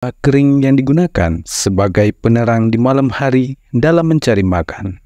kering yang digunakan sebagai penerang di malam hari dalam mencari makan.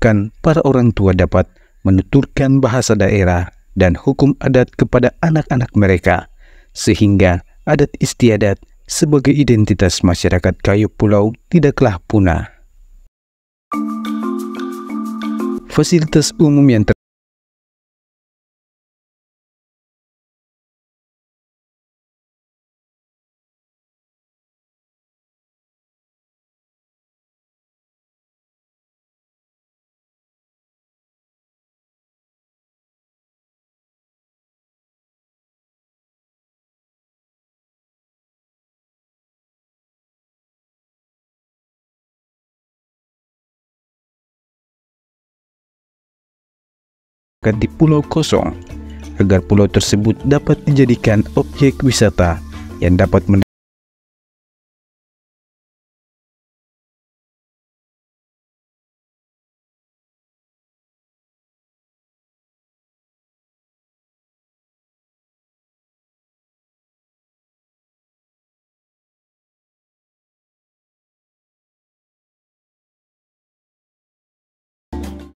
diharapkan para orang tua dapat menuturkan bahasa daerah dan hukum adat kepada anak-anak mereka, sehingga adat istiadat sebagai identitas masyarakat kayu pulau tidaklah punah. Fasilitas umum yang ter di pulau kosong agar pulau tersebut dapat dijadikan objek wisata yang dapat